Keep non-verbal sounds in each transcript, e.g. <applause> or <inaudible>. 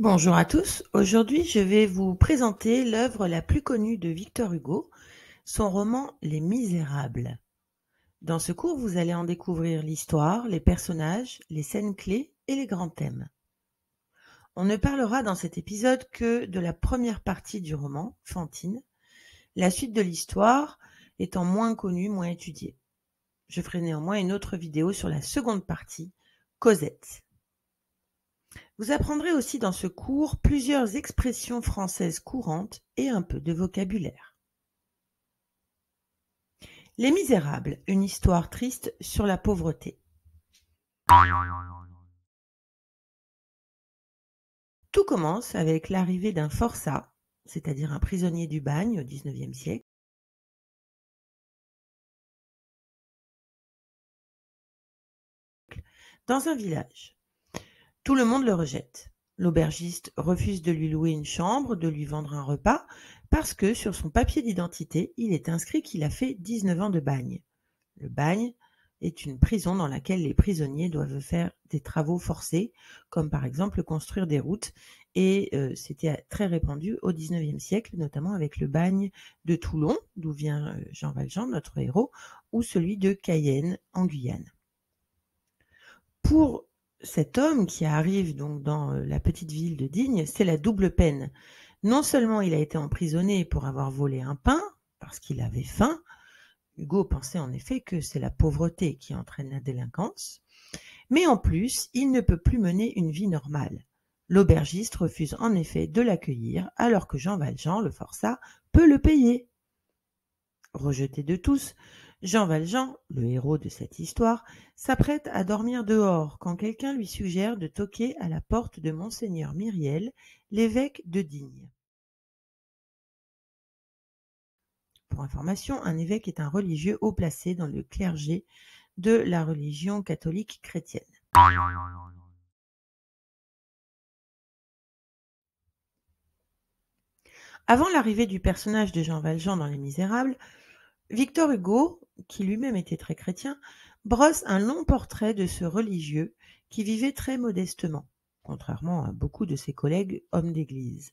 Bonjour à tous. Aujourd'hui, je vais vous présenter l'œuvre la plus connue de Victor Hugo, son roman Les Misérables. Dans ce cours, vous allez en découvrir l'histoire, les personnages, les scènes clés et les grands thèmes. On ne parlera dans cet épisode que de la première partie du roman, Fantine, la suite de l'histoire étant moins connue, moins étudiée. Je ferai néanmoins une autre vidéo sur la seconde partie, Cosette. Vous apprendrez aussi dans ce cours plusieurs expressions françaises courantes et un peu de vocabulaire. Les Misérables, une histoire triste sur la pauvreté. Tout commence avec l'arrivée d'un forçat, c'est-à-dire un prisonnier du bagne au XIXe siècle, dans un village. Tout le monde le rejette. L'aubergiste refuse de lui louer une chambre, de lui vendre un repas, parce que sur son papier d'identité, il est inscrit qu'il a fait 19 ans de bagne. Le bagne est une prison dans laquelle les prisonniers doivent faire des travaux forcés, comme par exemple construire des routes, et euh, c'était très répandu au 19e siècle, notamment avec le bagne de Toulon, d'où vient euh, Jean Valjean, notre héros, ou celui de Cayenne, en Guyane. Pour cet homme qui arrive donc dans euh, la petite ville de Digne, c'est la double peine. Non seulement il a été emprisonné pour avoir volé un pain, parce qu'il avait faim, Hugo pensait en effet que c'est la pauvreté qui entraîne la délinquance, mais en plus, il ne peut plus mener une vie normale. L'aubergiste refuse en effet de l'accueillir, alors que Jean Valjean, le forçat, peut le payer. Rejeté de tous, Jean Valjean, le héros de cette histoire, s'apprête à dormir dehors quand quelqu'un lui suggère de toquer à la porte de monseigneur Myriel, l'évêque de Digne. Pour information, un évêque est un religieux haut placé dans le clergé de la religion catholique chrétienne. Avant l'arrivée du personnage de Jean Valjean dans Les Misérables, Victor Hugo, qui lui-même était très chrétien, brosse un long portrait de ce religieux qui vivait très modestement, contrairement à beaucoup de ses collègues hommes d'église.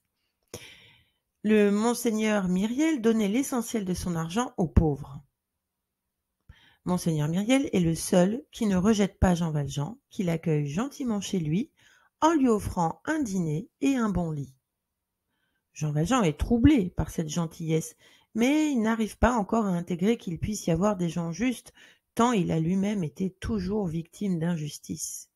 Le monseigneur Myriel donnait l'essentiel de son argent aux pauvres. Monseigneur Myriel est le seul qui ne rejette pas Jean Valjean, qui l'accueille gentiment chez lui en lui offrant un dîner et un bon lit. Jean Valjean est troublé par cette gentillesse mais il n'arrive pas encore à intégrer qu'il puisse y avoir des gens justes, tant il a lui-même été toujours victime d'injustice.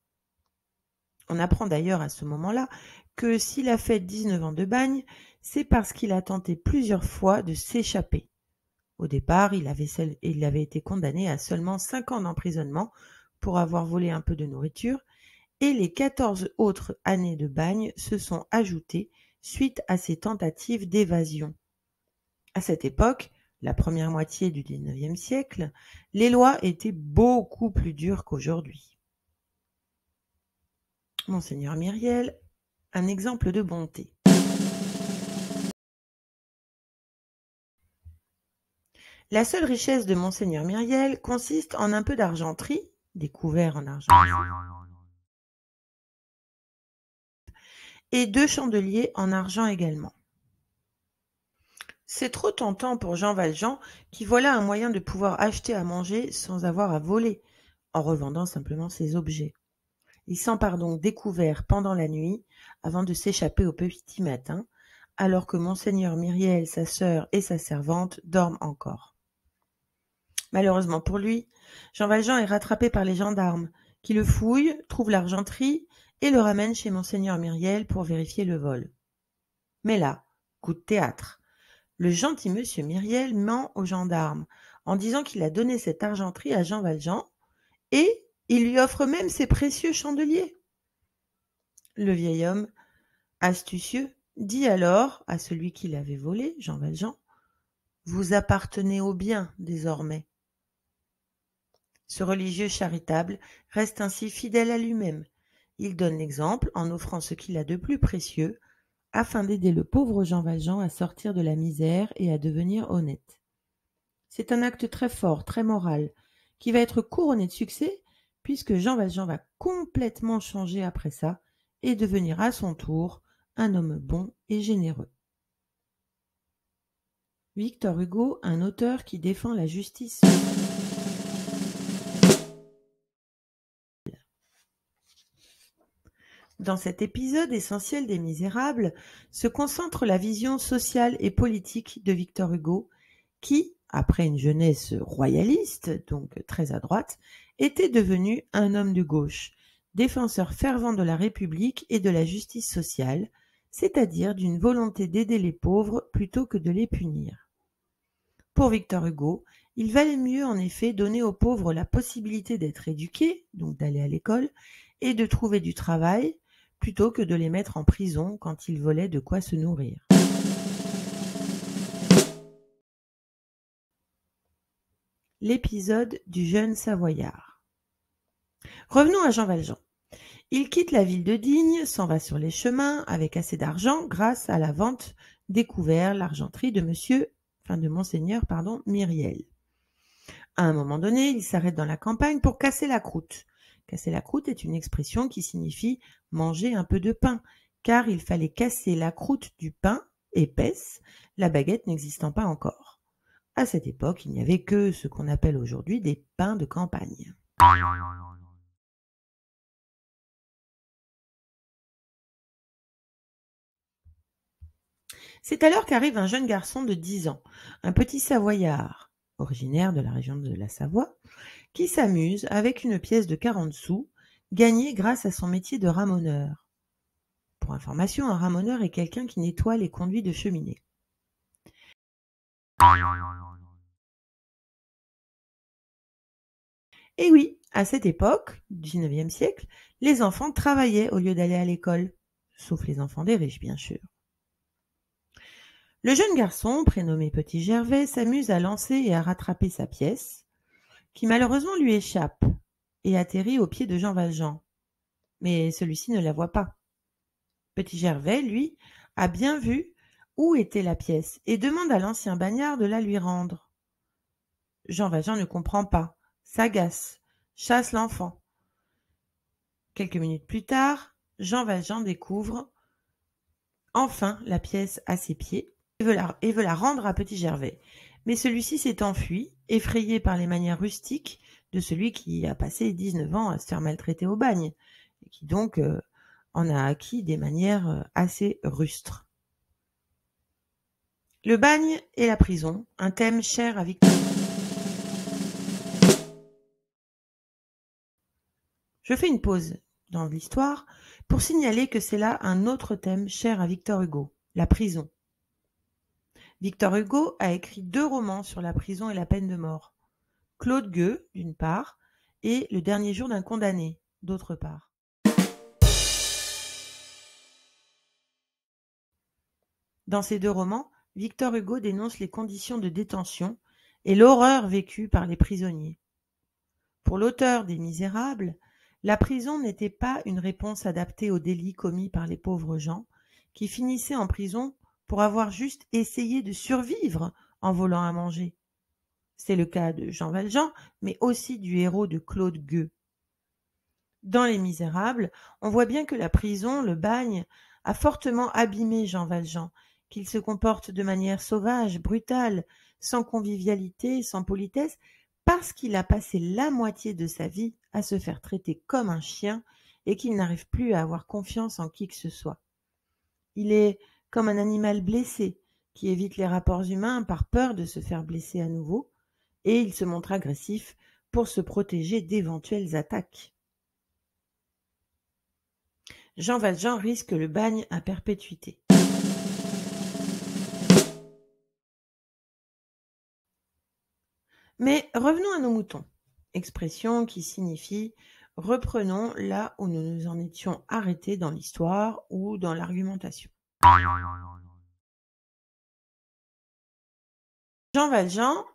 On apprend d'ailleurs à ce moment-là que s'il a fait dix-neuf ans de bagne, c'est parce qu'il a tenté plusieurs fois de s'échapper. Au départ, il avait, été condamné à seulement cinq ans d'emprisonnement pour avoir volé un peu de nourriture, et les quatorze autres années de bagne se sont ajoutées suite à ses tentatives d'évasion. À cette époque, la première moitié du XIXe siècle, les lois étaient beaucoup plus dures qu'aujourd'hui. Monseigneur Myriel, un exemple de bonté. La seule richesse de Monseigneur Myriel consiste en un peu d'argenterie, découvert en argent, et deux chandeliers en argent également. C'est trop tentant pour Jean Valjean, qui voilà un moyen de pouvoir acheter à manger sans avoir à voler, en revendant simplement ses objets. Il s'empare donc découvert pendant la nuit, avant de s'échapper au petit matin, alors que monseigneur Myriel, sa sœur et sa servante dorment encore. Malheureusement pour lui, Jean Valjean est rattrapé par les gendarmes, qui le fouillent, trouvent l'argenterie et le ramènent chez monseigneur Myriel pour vérifier le vol. Mais là, coup de théâtre. Le gentil monsieur Myriel ment aux gendarmes en disant qu'il a donné cette argenterie à Jean Valjean et il lui offre même ses précieux chandeliers. Le vieil homme, astucieux, dit alors à celui qui l'avait volé, Jean Valjean, Vous appartenez au bien désormais. Ce religieux charitable reste ainsi fidèle à lui-même. Il donne l'exemple en offrant ce qu'il a de plus précieux afin d'aider le pauvre Jean Valjean à sortir de la misère et à devenir honnête. C'est un acte très fort, très moral, qui va être couronné de succès, puisque Jean Valjean va complètement changer après ça et devenir à son tour un homme bon et généreux. Victor Hugo, un auteur qui défend la justice. Dans cet épisode essentiel des Misérables se concentre la vision sociale et politique de Victor Hugo, qui, après une jeunesse royaliste, donc très à droite, était devenu un homme de gauche, défenseur fervent de la République et de la justice sociale, c'est-à-dire d'une volonté d'aider les pauvres plutôt que de les punir. Pour Victor Hugo, il valait mieux en effet donner aux pauvres la possibilité d'être éduqués, donc d'aller à l'école, et de trouver du travail, plutôt que de les mettre en prison quand ils volaient de quoi se nourrir. L'épisode du jeune Savoyard. Revenons à Jean Valjean. Il quitte la ville de Digne, s'en va sur les chemins avec assez d'argent grâce à la vente découvert l'argenterie de monsieur, enfin de monseigneur, pardon, Myriel. À un moment donné, il s'arrête dans la campagne pour casser la croûte. Casser la croûte est une expression qui signifie manger un peu de pain, car il fallait casser la croûte du pain épaisse, la baguette n'existant pas encore. À cette époque, il n'y avait que ce qu'on appelle aujourd'hui des pains de campagne. C'est alors qu'arrive un jeune garçon de 10 ans, un petit Savoyard, originaire de la région de la Savoie, qui s'amuse avec une pièce de 40 sous, gagnée grâce à son métier de ramoneur. Pour information, un ramoneur est quelqu'un qui nettoie les conduits de cheminée. Et oui, à cette époque, 19e siècle, les enfants travaillaient au lieu d'aller à l'école, sauf les enfants des riches, bien sûr. Le jeune garçon, prénommé Petit Gervais, s'amuse à lancer et à rattraper sa pièce, qui malheureusement lui échappe et atterrit au pied de Jean Valjean. Mais celui-ci ne la voit pas. Petit Gervais, lui, a bien vu où était la pièce et demande à l'ancien bagnard de la lui rendre. Jean Valjean ne comprend pas, s'agace, chasse l'enfant. Quelques minutes plus tard, Jean Valjean découvre enfin la pièce à ses pieds et veut la, et veut la rendre à Petit Gervais. Mais celui-ci s'est enfui effrayé par les manières rustiques de celui qui a passé 19 ans à se faire maltraiter au bagne, et qui donc euh, en a acquis des manières euh, assez rustres. Le bagne et la prison, un thème cher à Victor. Hugo. Je fais une pause dans l'histoire pour signaler que c'est là un autre thème cher à Victor Hugo, la prison. Victor Hugo a écrit deux romans sur la prison et la peine de mort, Claude Gueux, d'une part, et Le dernier jour d'un condamné, d'autre part. Dans ces deux romans, Victor Hugo dénonce les conditions de détention et l'horreur vécue par les prisonniers. Pour l'auteur des Misérables, la prison n'était pas une réponse adaptée aux délits commis par les pauvres gens, qui finissaient en prison pour avoir juste essayé de survivre en volant à manger. C'est le cas de Jean Valjean, mais aussi du héros de Claude Gueux. Dans Les Misérables, on voit bien que la prison, le bagne, a fortement abîmé Jean Valjean, qu'il se comporte de manière sauvage, brutale, sans convivialité, sans politesse, parce qu'il a passé la moitié de sa vie à se faire traiter comme un chien et qu'il n'arrive plus à avoir confiance en qui que ce soit. Il est comme un animal blessé qui évite les rapports humains par peur de se faire blesser à nouveau, et il se montre agressif pour se protéger d'éventuelles attaques. Jean Valjean risque le bagne à perpétuité. Mais revenons à nos moutons, expression qui signifie reprenons là où nous nous en étions arrêtés dans l'histoire ou dans l'argumentation. Jean Valjean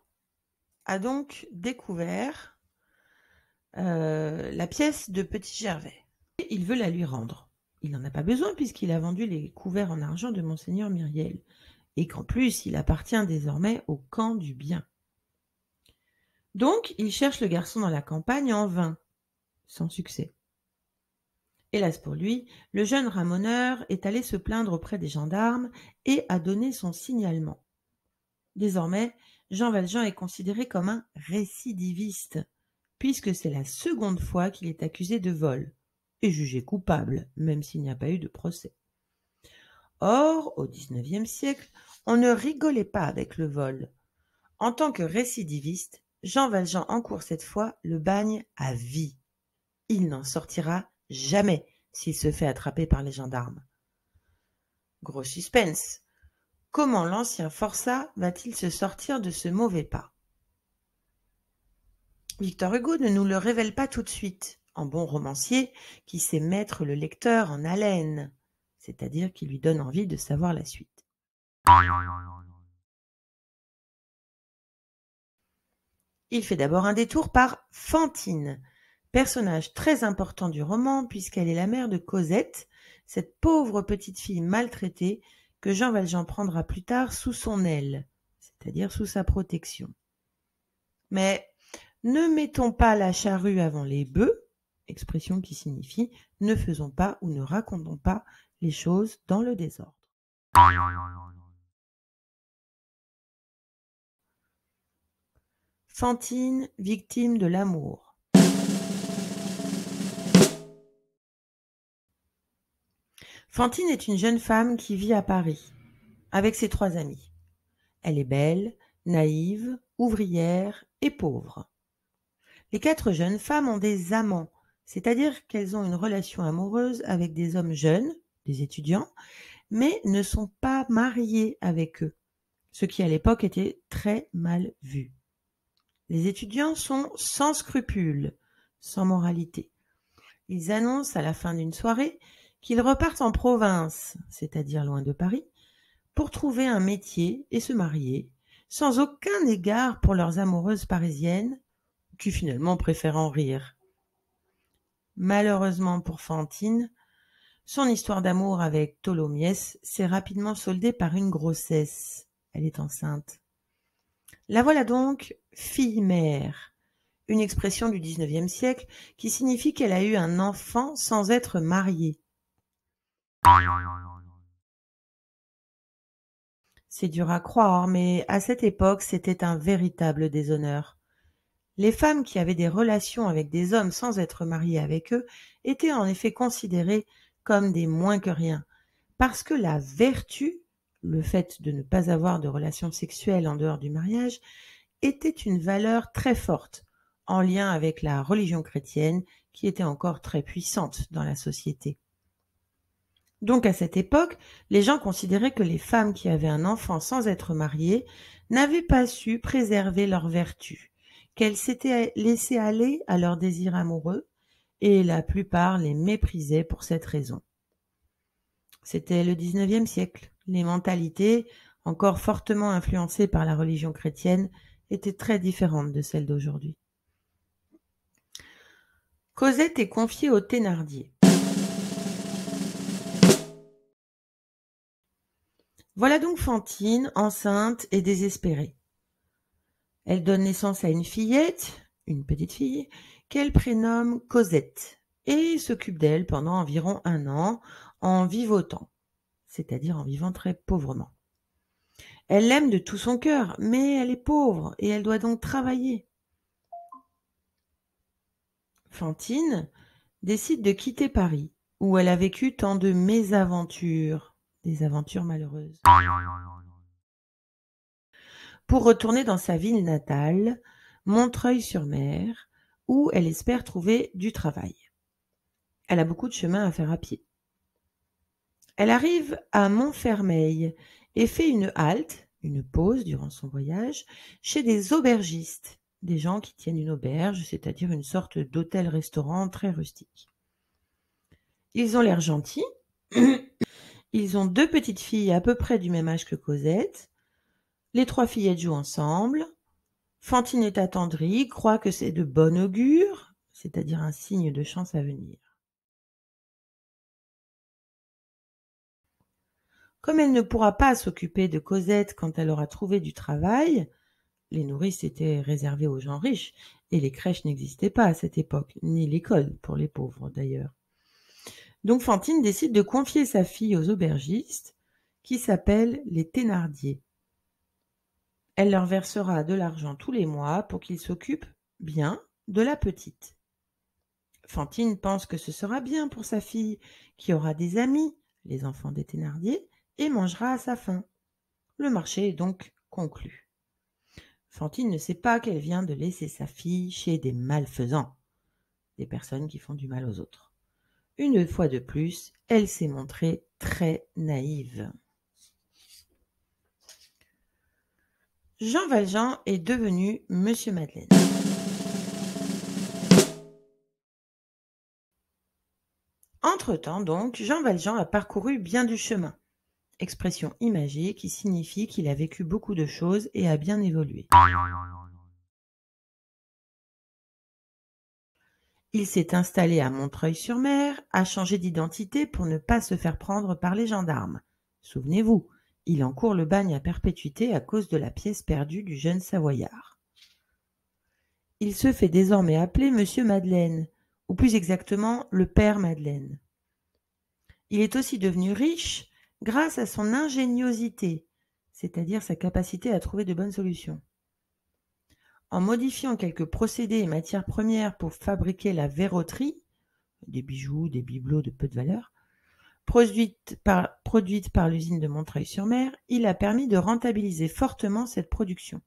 a donc découvert euh, la pièce de Petit Gervais. Il veut la lui rendre. Il n'en a pas besoin puisqu'il a vendu les couverts en argent de monseigneur Myriel et qu'en plus il appartient désormais au camp du bien. Donc il cherche le garçon dans la campagne en vain, sans succès. Hélas pour lui, le jeune ramoneur est allé se plaindre auprès des gendarmes et a donné son signalement. Désormais, Jean Valjean est considéré comme un récidiviste, puisque c'est la seconde fois qu'il est accusé de vol, et jugé coupable, même s'il n'y a pas eu de procès. Or, au XIXe siècle, on ne rigolait pas avec le vol. En tant que récidiviste, Jean Valjean encourt cette fois le bagne à vie. Il n'en sortira Jamais s'il se fait attraper par les gendarmes. Gros suspense. Comment l'ancien forçat va-t-il se sortir de ce mauvais pas Victor Hugo ne nous le révèle pas tout de suite, en bon romancier qui sait mettre le lecteur en haleine, c'est-à-dire qui lui donne envie de savoir la suite. Il fait d'abord un détour par Fantine, Personnage très important du roman puisqu'elle est la mère de Cosette, cette pauvre petite fille maltraitée que Jean Valjean prendra plus tard sous son aile, c'est-à-dire sous sa protection. Mais ne mettons pas la charrue avant les bœufs, expression qui signifie ne faisons pas ou ne racontons pas les choses dans le désordre. Fantine, victime de l'amour. Fantine est une jeune femme qui vit à Paris, avec ses trois amis. Elle est belle, naïve, ouvrière et pauvre. Les quatre jeunes femmes ont des amants, c'est-à-dire qu'elles ont une relation amoureuse avec des hommes jeunes, des étudiants, mais ne sont pas mariées avec eux, ce qui à l'époque était très mal vu. Les étudiants sont sans scrupules, sans moralité. Ils annoncent à la fin d'une soirée qu'ils repartent en province, c'est-à-dire loin de Paris, pour trouver un métier et se marier, sans aucun égard pour leurs amoureuses parisiennes, qui finalement préfèrent en rire. Malheureusement pour Fantine, son histoire d'amour avec Tholomyès s'est rapidement soldée par une grossesse. Elle est enceinte. La voilà donc fille-mère, une expression du XIXe siècle qui signifie qu'elle a eu un enfant sans être mariée. C'est dur à croire, mais à cette époque, c'était un véritable déshonneur. Les femmes qui avaient des relations avec des hommes sans être mariées avec eux étaient en effet considérées comme des moins que rien, parce que la vertu, le fait de ne pas avoir de relations sexuelles en dehors du mariage, était une valeur très forte, en lien avec la religion chrétienne qui était encore très puissante dans la société. Donc à cette époque, les gens considéraient que les femmes qui avaient un enfant sans être mariées n'avaient pas su préserver leur vertu, qu'elles s'étaient laissées aller à leur désir amoureux, et la plupart les méprisaient pour cette raison. C'était le XIXe siècle. Les mentalités, encore fortement influencées par la religion chrétienne, étaient très différentes de celles d'aujourd'hui. Cosette est confiée au Thénardier. Voilà donc Fantine, enceinte et désespérée. Elle donne naissance à une fillette, une petite fille, qu'elle prénomme Cosette, et s'occupe d'elle pendant environ un an en vivotant, c'est-à-dire en vivant très pauvrement. Elle l'aime de tout son cœur, mais elle est pauvre et elle doit donc travailler. Fantine décide de quitter Paris, où elle a vécu tant de mésaventures des aventures malheureuses. Pour retourner dans sa ville natale, Montreuil-sur-Mer, où elle espère trouver du travail. Elle a beaucoup de chemin à faire à pied. Elle arrive à Montfermeil et fait une halte, une pause durant son voyage, chez des aubergistes, des gens qui tiennent une auberge, c'est-à-dire une sorte d'hôtel-restaurant très rustique. Ils ont l'air gentils, <clears throat> Ils ont deux petites filles à peu près du même âge que Cosette. Les trois fillettes jouent ensemble. Fantine est attendrie, croit que c'est de bon augure, c'est-à-dire un signe de chance à venir. Comme elle ne pourra pas s'occuper de Cosette quand elle aura trouvé du travail, les nourrices étaient réservées aux gens riches, et les crèches n'existaient pas à cette époque, ni l'école pour les pauvres d'ailleurs. Donc Fantine décide de confier sa fille aux aubergistes, qui s'appellent les Thénardier. Elle leur versera de l'argent tous les mois pour qu'ils s'occupent bien de la petite. Fantine pense que ce sera bien pour sa fille, qui aura des amis, les enfants des Thénardier, et mangera à sa faim. Le marché est donc conclu. Fantine ne sait pas qu'elle vient de laisser sa fille chez des malfaisants, des personnes qui font du mal aux autres. Une fois de plus, elle s'est montrée très naïve. Jean Valjean est devenu Monsieur Madeleine. Entre-temps, donc, Jean Valjean a parcouru bien du chemin, expression imagée qui signifie qu'il a vécu beaucoup de choses et a bien évolué. Il s'est installé à Montreuil-sur-Mer, a changé d'identité pour ne pas se faire prendre par les gendarmes. Souvenez-vous, il encourt le bagne à perpétuité à cause de la pièce perdue du jeune Savoyard. Il se fait désormais appeler Monsieur Madeleine, ou plus exactement le père Madeleine. Il est aussi devenu riche grâce à son ingéniosité, c'est-à-dire sa capacité à trouver de bonnes solutions. En modifiant quelques procédés et matières premières pour fabriquer la verroterie, des bijoux, des bibelots de peu de valeur, produite par, par l'usine de Montreuil-sur-Mer, il a permis de rentabiliser fortement cette production.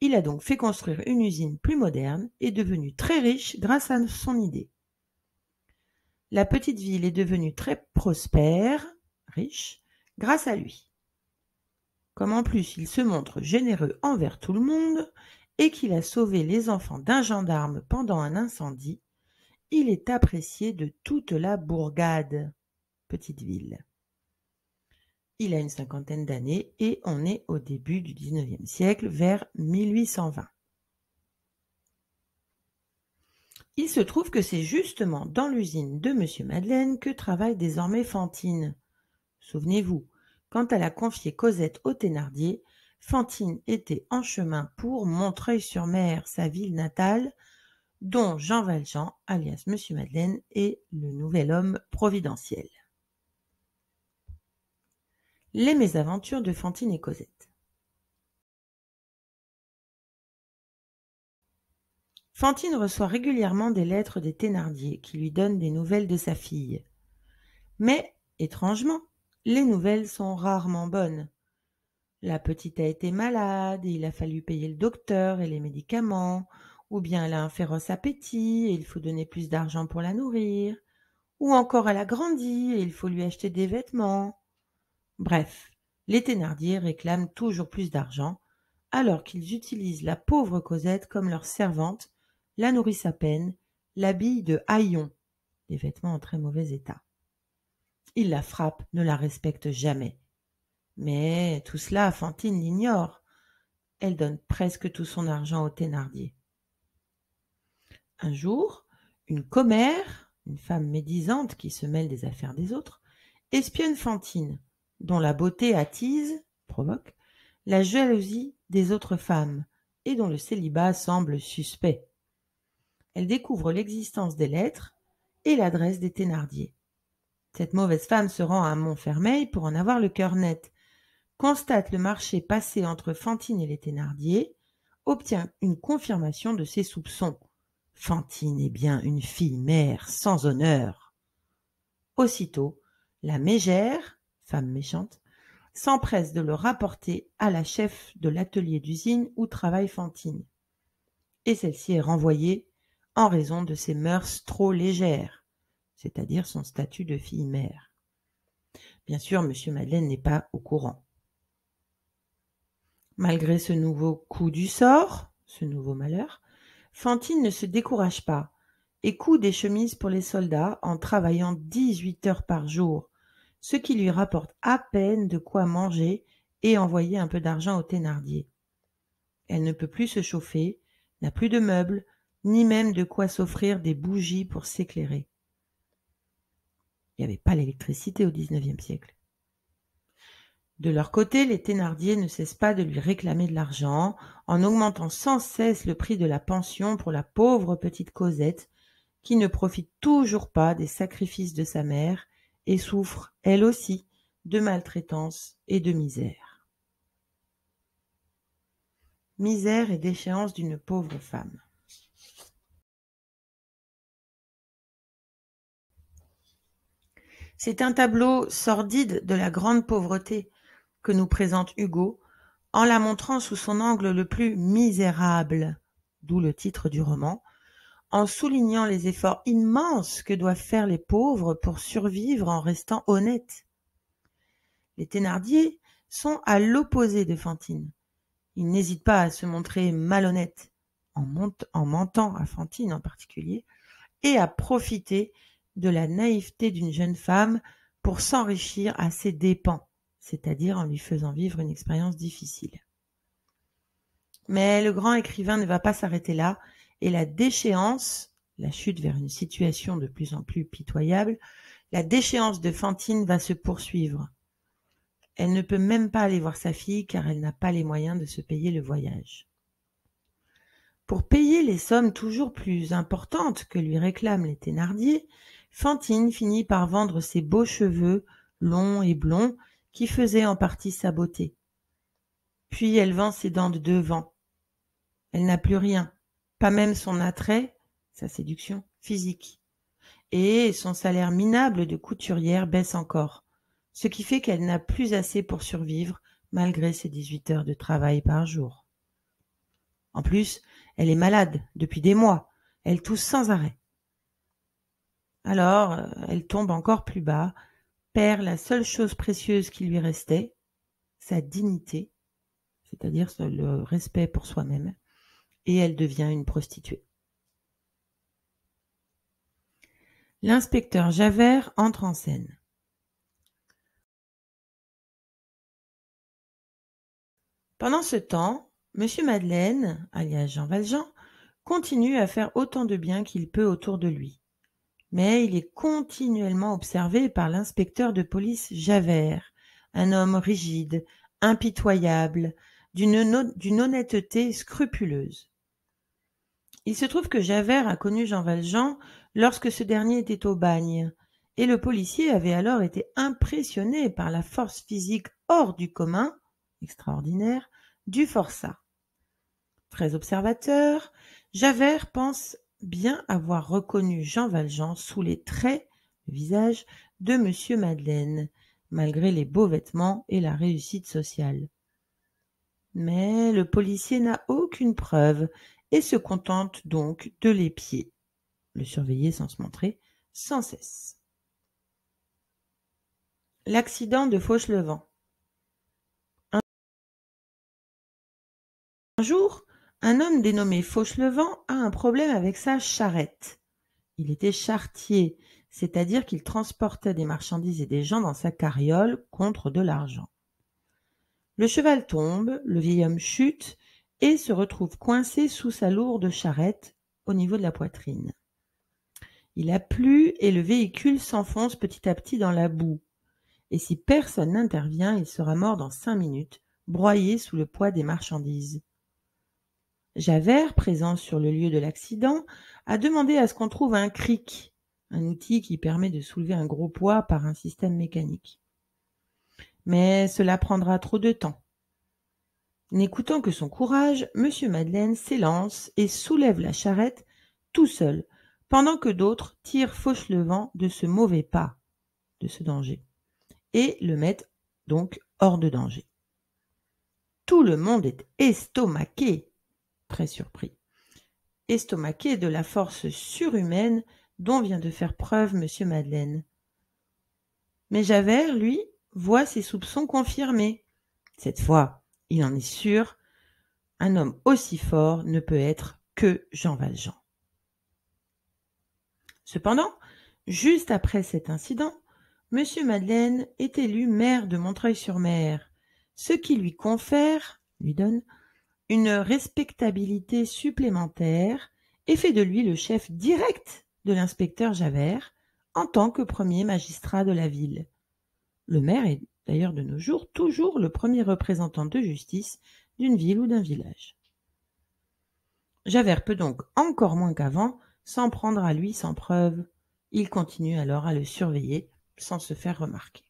Il a donc fait construire une usine plus moderne et devenu très riche grâce à son idée. La petite ville est devenue très prospère, riche, grâce à lui. Comme en plus il se montre généreux envers tout le monde, et qu'il a sauvé les enfants d'un gendarme pendant un incendie, il est apprécié de toute la bourgade, petite ville. Il a une cinquantaine d'années et on est au début du XIXe siècle, vers 1820. Il se trouve que c'est justement dans l'usine de M. Madeleine que travaille désormais Fantine. Souvenez-vous, quand elle a confié Cosette au Thénardier, Fantine était en chemin pour Montreuil-sur-Mer, sa ville natale, dont Jean Valjean, alias Monsieur Madeleine, est le nouvel homme providentiel. Les mésaventures de Fantine et Cosette. Fantine reçoit régulièrement des lettres des Thénardier qui lui donnent des nouvelles de sa fille. Mais, étrangement, les nouvelles sont rarement bonnes la petite a été malade et il a fallu payer le docteur et les médicaments, ou bien elle a un féroce appétit et il faut donner plus d'argent pour la nourrir, ou encore elle a grandi et il faut lui acheter des vêtements. Bref, les Thénardier réclament toujours plus d'argent, alors qu'ils utilisent la pauvre Cosette comme leur servante, la nourrissent à peine, l'habillent de haillons, des vêtements en très mauvais état. Ils la frappent, ne la respectent jamais, mais tout cela, Fantine l'ignore. Elle donne presque tout son argent au Thénardier. Un jour, une commère, une femme médisante qui se mêle des affaires des autres, espionne Fantine, dont la beauté attise, provoque, la jalousie des autres femmes, et dont le célibat semble suspect. Elle découvre l'existence des lettres et l'adresse des Thénardier. Cette mauvaise femme se rend à Montfermeil pour en avoir le cœur net, constate le marché passé entre Fantine et les Thénardier, obtient une confirmation de ses soupçons. Fantine est bien une fille mère sans honneur. Aussitôt, la mégère, femme méchante, s'empresse de le rapporter à la chef de l'atelier d'usine où travaille Fantine. Et celle-ci est renvoyée en raison de ses mœurs trop légères, c'est-à-dire son statut de fille mère. Bien sûr, M. Madeleine n'est pas au courant. Malgré ce nouveau coup du sort, ce nouveau malheur, Fantine ne se décourage pas et coud des chemises pour les soldats en travaillant dix-huit heures par jour, ce qui lui rapporte à peine de quoi manger et envoyer un peu d'argent au Thénardier. Elle ne peut plus se chauffer, n'a plus de meubles, ni même de quoi s'offrir des bougies pour s'éclairer. Il n'y avait pas l'électricité au XIXe siècle. De leur côté, les Thénardier ne cessent pas de lui réclamer de l'argent, en augmentant sans cesse le prix de la pension pour la pauvre petite Cosette, qui ne profite toujours pas des sacrifices de sa mère et souffre, elle aussi, de maltraitance et de misère. Misère et déchéance d'une pauvre femme. C'est un tableau sordide de la grande pauvreté que nous présente Hugo en la montrant sous son angle le plus misérable, d'où le titre du roman, en soulignant les efforts immenses que doivent faire les pauvres pour survivre en restant honnêtes. Les Thénardier sont à l'opposé de Fantine. Ils n'hésitent pas à se montrer malhonnêtes, en, en mentant à Fantine en particulier, et à profiter de la naïveté d'une jeune femme pour s'enrichir à ses dépens c'est-à-dire en lui faisant vivre une expérience difficile. Mais le grand écrivain ne va pas s'arrêter là, et la déchéance, la chute vers une situation de plus en plus pitoyable, la déchéance de Fantine va se poursuivre. Elle ne peut même pas aller voir sa fille car elle n'a pas les moyens de se payer le voyage. Pour payer les sommes toujours plus importantes que lui réclament les Thénardier, Fantine finit par vendre ses beaux cheveux longs et blonds qui faisait en partie sa beauté. Puis elle vend ses dents de devant. Elle n'a plus rien, pas même son attrait, sa séduction physique. Et son salaire minable de couturière baisse encore, ce qui fait qu'elle n'a plus assez pour survivre malgré ses 18 heures de travail par jour. En plus, elle est malade depuis des mois, elle tousse sans arrêt. Alors, euh, elle tombe encore plus bas perd la seule chose précieuse qui lui restait, sa dignité, c'est-à-dire le respect pour soi-même, et elle devient une prostituée. L'inspecteur Javert entre en scène. Pendant ce temps, M. Madeleine, alias Jean Valjean, continue à faire autant de bien qu'il peut autour de lui mais il est continuellement observé par l'inspecteur de police Javert, un homme rigide, impitoyable, d'une honnêteté scrupuleuse. Il se trouve que Javert a connu Jean Valjean lorsque ce dernier était au bagne, et le policier avait alors été impressionné par la force physique hors du commun, extraordinaire, du forçat. Très observateur, Javert pense bien avoir reconnu Jean Valjean sous les traits, visage de Monsieur Madeleine, malgré les beaux vêtements et la réussite sociale. Mais le policier n'a aucune preuve et se contente donc de l'épier, le surveiller sans se montrer, sans cesse. L'accident de Fauchelevent. Un jour, un homme dénommé Fauchelevent a un problème avec sa charrette. Il était charretier, c'est-à-dire qu'il transportait des marchandises et des gens dans sa carriole contre de l'argent. Le cheval tombe, le vieil homme chute et se retrouve coincé sous sa lourde charrette au niveau de la poitrine. Il a plu et le véhicule s'enfonce petit à petit dans la boue. Et si personne n'intervient, il sera mort dans cinq minutes, broyé sous le poids des marchandises. Javert, présent sur le lieu de l'accident, a demandé à ce qu'on trouve un cric, un outil qui permet de soulever un gros poids par un système mécanique. Mais cela prendra trop de temps. N'écoutant que son courage, M. Madeleine s'élance et soulève la charrette tout seul, pendant que d'autres tirent Fauchelevent de ce mauvais pas, de ce danger, et le mettent donc hors de danger. Tout le monde est estomaqué très surpris. Estomaqué de la force surhumaine dont vient de faire preuve M. Madeleine. Mais Javert, lui, voit ses soupçons confirmés. Cette fois, il en est sûr, un homme aussi fort ne peut être que Jean Valjean. Cependant, juste après cet incident, M. Madeleine est élu maire de Montreuil-sur-Mer, ce qui lui confère, lui donne, une respectabilité supplémentaire et fait de lui le chef direct de l'inspecteur Javert en tant que premier magistrat de la ville. Le maire est d'ailleurs de nos jours toujours le premier représentant de justice d'une ville ou d'un village. Javert peut donc encore moins qu'avant s'en prendre à lui sans preuve. Il continue alors à le surveiller sans se faire remarquer.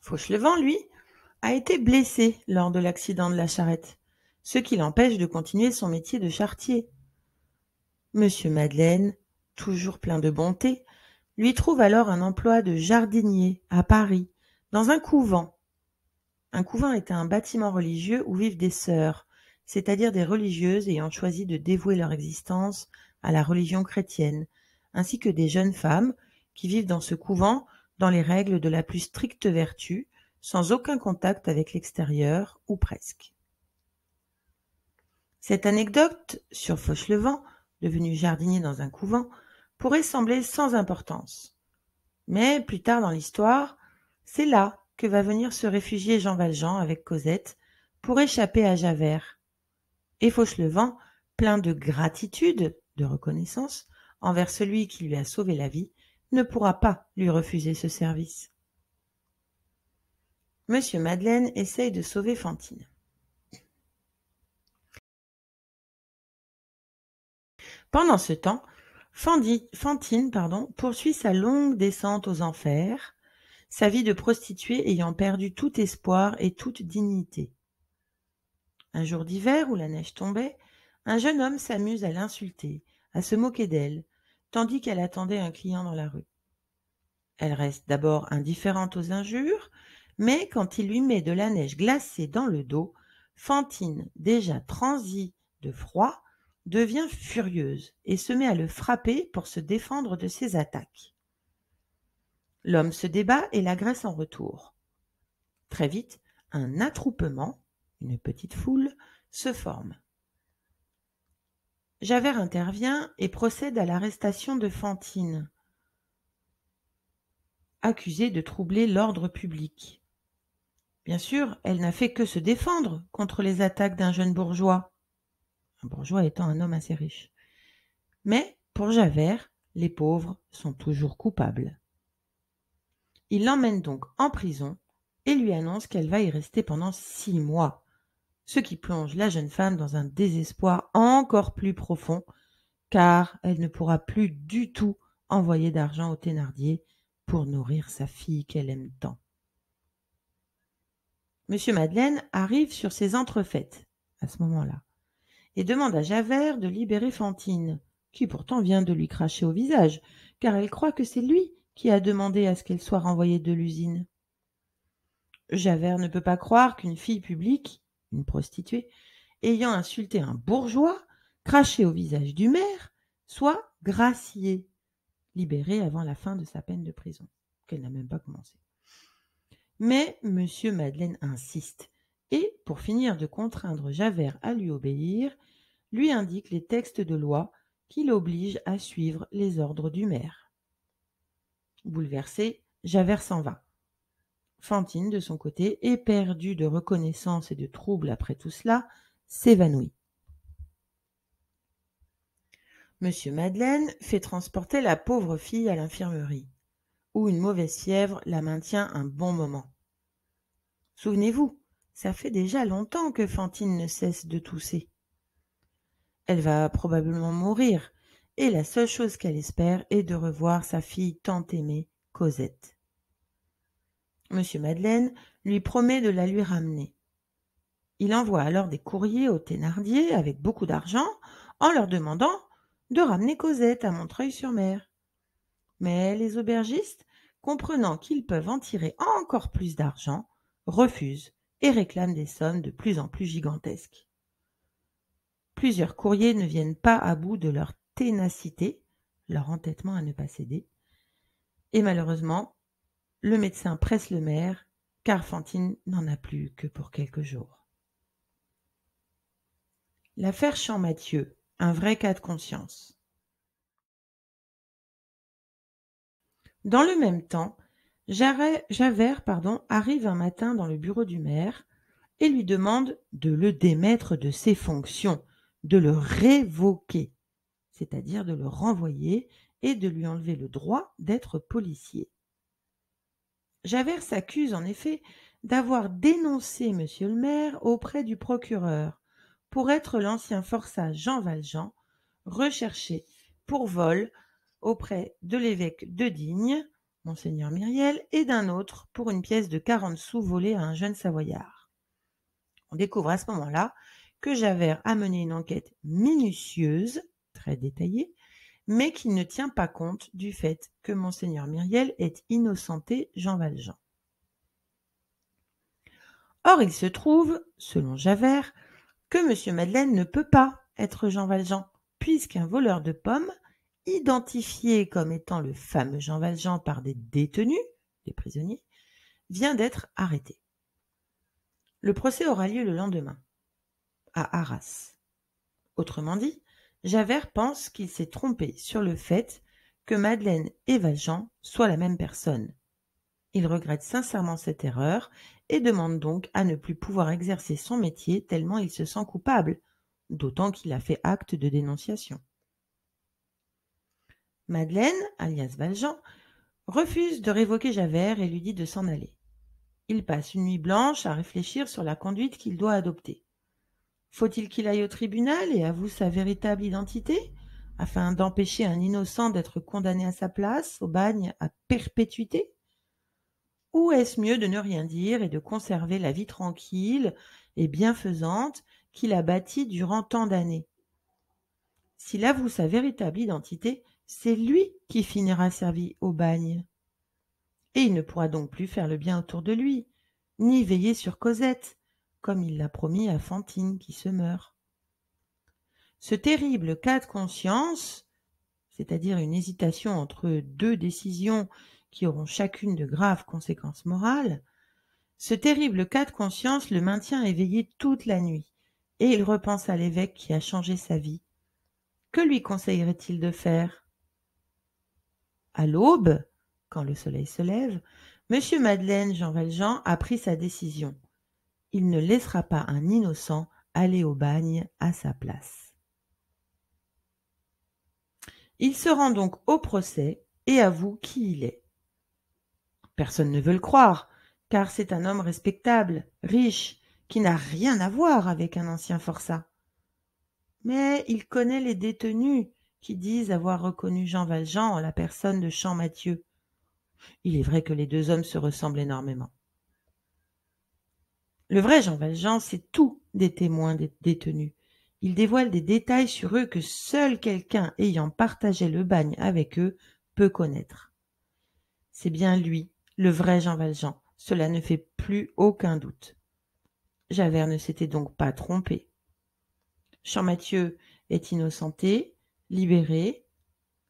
Fauchelevent, lui, a été blessé lors de l'accident de la charrette, ce qui l'empêche de continuer son métier de chartier. Monsieur Madeleine, toujours plein de bonté, lui trouve alors un emploi de jardinier à Paris, dans un couvent. Un couvent est un bâtiment religieux où vivent des sœurs, c'est-à-dire des religieuses ayant choisi de dévouer leur existence à la religion chrétienne, ainsi que des jeunes femmes qui vivent dans ce couvent dans les règles de la plus stricte vertu, sans aucun contact avec l'extérieur, ou presque. Cette anecdote sur Fauchelevent, devenu jardinier dans un couvent, pourrait sembler sans importance. Mais plus tard dans l'histoire, c'est là que va venir se réfugier Jean Valjean avec Cosette pour échapper à Javert. Et Fauchelevent, plein de gratitude, de reconnaissance, envers celui qui lui a sauvé la vie, ne pourra pas lui refuser ce service. Monsieur Madeleine essaye de sauver Fantine. Pendant ce temps, Fantine pardon, poursuit sa longue descente aux enfers, sa vie de prostituée ayant perdu tout espoir et toute dignité. Un jour d'hiver où la neige tombait, un jeune homme s'amuse à l'insulter, à se moquer d'elle, tandis qu'elle attendait un client dans la rue. Elle reste d'abord indifférente aux injures, mais quand il lui met de la neige glacée dans le dos, Fantine, déjà transie de froid, devient furieuse et se met à le frapper pour se défendre de ses attaques. L'homme se débat et l'agresse en retour. Très vite, un attroupement, une petite foule, se forme. Javert intervient et procède à l'arrestation de Fantine, accusée de troubler l'ordre public. Bien sûr, elle n'a fait que se défendre contre les attaques d'un jeune bourgeois, un bourgeois étant un homme assez riche. Mais, pour Javert, les pauvres sont toujours coupables. Il l'emmène donc en prison et lui annonce qu'elle va y rester pendant six mois, ce qui plonge la jeune femme dans un désespoir encore plus profond, car elle ne pourra plus du tout envoyer d'argent au Thénardier pour nourrir sa fille qu'elle aime tant. Monsieur Madeleine arrive sur ses entrefaites à ce moment-là et demande à Javert de libérer Fantine, qui pourtant vient de lui cracher au visage, car elle croit que c'est lui qui a demandé à ce qu'elle soit renvoyée de l'usine. Javert ne peut pas croire qu'une fille publique, une prostituée, ayant insulté un bourgeois, craché au visage du maire, soit graciée, libérée avant la fin de sa peine de prison, qu'elle n'a même pas commencé. Mais M. Madeleine insiste et, pour finir de contraindre Javert à lui obéir, lui indique les textes de loi qui l'obligent à suivre les ordres du maire. Bouleversé, Javert s'en va. Fantine, de son côté, éperdue de reconnaissance et de trouble après tout cela, s'évanouit. Monsieur Madeleine fait transporter la pauvre fille à l'infirmerie ou une mauvaise fièvre la maintient un bon moment. Souvenez-vous, ça fait déjà longtemps que Fantine ne cesse de tousser. Elle va probablement mourir, et la seule chose qu'elle espère est de revoir sa fille tant aimée, Cosette. Monsieur Madeleine lui promet de la lui ramener. Il envoie alors des courriers aux Thénardier avec beaucoup d'argent en leur demandant de ramener Cosette à Montreuil-sur-Mer. Mais les aubergistes, comprenant qu'ils peuvent en tirer encore plus d'argent, refusent et réclament des sommes de plus en plus gigantesques. Plusieurs courriers ne viennent pas à bout de leur ténacité, leur entêtement à ne pas céder. Et malheureusement, le médecin presse le maire, car Fantine n'en a plus que pour quelques jours. L'affaire Champmathieu, un vrai cas de conscience. Dans le même temps, Javert arrive un matin dans le bureau du maire et lui demande de le démettre de ses fonctions, de le révoquer, c'est-à-dire de le renvoyer et de lui enlever le droit d'être policier. Javert s'accuse en effet d'avoir dénoncé monsieur le maire auprès du procureur pour être l'ancien forçat Jean Valjean, recherché pour vol auprès de l'évêque de Digne, monseigneur Myriel, et d'un autre pour une pièce de 40 sous volée à un jeune Savoyard. On découvre à ce moment-là que Javert a mené une enquête minutieuse, très détaillée, mais qui ne tient pas compte du fait que monseigneur Myriel ait innocenté Jean Valjean. Or, il se trouve, selon Javert, que M. Madeleine ne peut pas être Jean Valjean, puisqu'un voleur de pommes identifié comme étant le fameux Jean Valjean par des détenus, des prisonniers, vient d'être arrêté. Le procès aura lieu le lendemain, à Arras. Autrement dit, Javert pense qu'il s'est trompé sur le fait que Madeleine et Valjean soient la même personne. Il regrette sincèrement cette erreur et demande donc à ne plus pouvoir exercer son métier tellement il se sent coupable, d'autant qu'il a fait acte de dénonciation. Madeleine, alias Valjean, refuse de révoquer Javert et lui dit de s'en aller. Il passe une nuit blanche à réfléchir sur la conduite qu'il doit adopter. Faut-il qu'il aille au tribunal et avoue sa véritable identité afin d'empêcher un innocent d'être condamné à sa place, au bagne, à perpétuité Ou est-ce mieux de ne rien dire et de conserver la vie tranquille et bienfaisante qu'il a bâtie durant tant d'années S'il avoue sa véritable identité, c'est lui qui finira servi au bagne. Et il ne pourra donc plus faire le bien autour de lui, ni veiller sur Cosette, comme il l'a promis à Fantine qui se meurt. Ce terrible cas de conscience, c'est-à-dire une hésitation entre deux décisions qui auront chacune de graves conséquences morales, ce terrible cas de conscience le maintient éveillé toute la nuit, et il repense à l'évêque qui a changé sa vie. Que lui conseillerait-il de faire à l'aube, quand le soleil se lève, M. Madeleine Jean Valjean a pris sa décision. Il ne laissera pas un innocent aller au bagne à sa place. Il se rend donc au procès et avoue qui il est. Personne ne veut le croire, car c'est un homme respectable, riche, qui n'a rien à voir avec un ancien forçat. Mais il connaît les détenus qui disent avoir reconnu Jean Valjean en la personne de Champmathieu. Il est vrai que les deux hommes se ressemblent énormément. Le vrai Jean Valjean, c'est tout des témoins des détenus. Il dévoile des détails sur eux que seul quelqu'un ayant partagé le bagne avec eux peut connaître. C'est bien lui, le vrai Jean Valjean. Cela ne fait plus aucun doute. Javert ne s'était donc pas trompé. Champmathieu est innocenté, Libérée,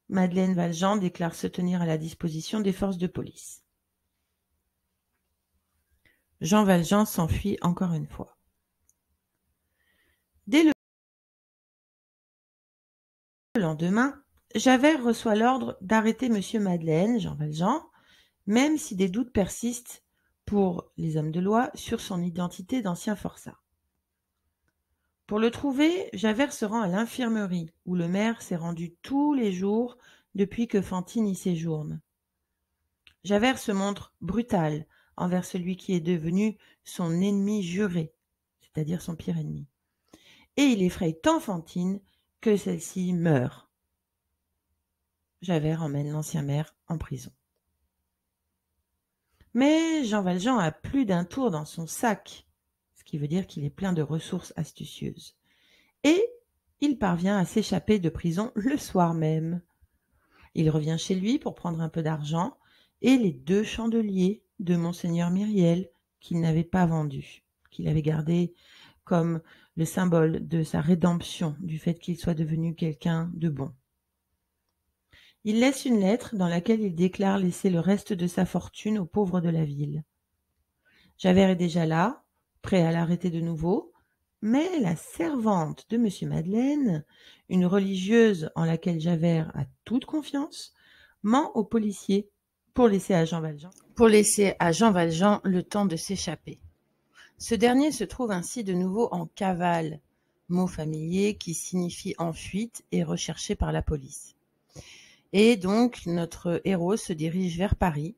Madeleine Valjean déclare se tenir à la disposition des forces de police. Jean Valjean s'enfuit encore une fois. Dès le lendemain, Javert reçoit l'ordre d'arrêter M. Madeleine, Jean Valjean, même si des doutes persistent pour les hommes de loi sur son identité d'ancien forçat. Pour le trouver, Javert se rend à l'infirmerie, où le maire s'est rendu tous les jours depuis que Fantine y séjourne. Javert se montre brutal envers celui qui est devenu son ennemi juré, c'est-à-dire son pire ennemi. Et il effraie tant Fantine que celle-ci meurt. Javert emmène l'ancien maire en prison. Mais Jean Valjean a plus d'un tour dans son sac qui veut dire qu'il est plein de ressources astucieuses. Et il parvient à s'échapper de prison le soir même. Il revient chez lui pour prendre un peu d'argent et les deux chandeliers de monseigneur Myriel qu'il n'avait pas vendus, qu'il avait gardés comme le symbole de sa rédemption, du fait qu'il soit devenu quelqu'un de bon. Il laisse une lettre dans laquelle il déclare laisser le reste de sa fortune aux pauvres de la ville. Javert est déjà là, prêt à l'arrêter de nouveau, mais la servante de M. Madeleine, une religieuse en laquelle Javert a toute confiance, ment au policier pour laisser à Jean Valjean, pour laisser à Jean Valjean le temps de s'échapper. Ce dernier se trouve ainsi de nouveau en cavale, mot familier qui signifie en fuite et recherché par la police. Et donc notre héros se dirige vers Paris.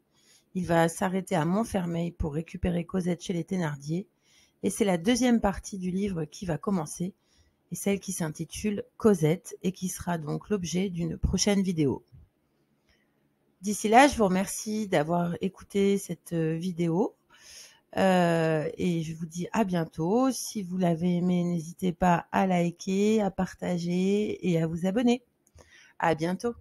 Il va s'arrêter à Montfermeil pour récupérer Cosette chez les Thénardier et c'est la deuxième partie du livre qui va commencer, et celle qui s'intitule Cosette, et qui sera donc l'objet d'une prochaine vidéo. D'ici là, je vous remercie d'avoir écouté cette euh, vidéo. Euh, et je vous dis à bientôt. Si vous l'avez aimé, n'hésitez pas à liker, à partager et à vous abonner. À bientôt.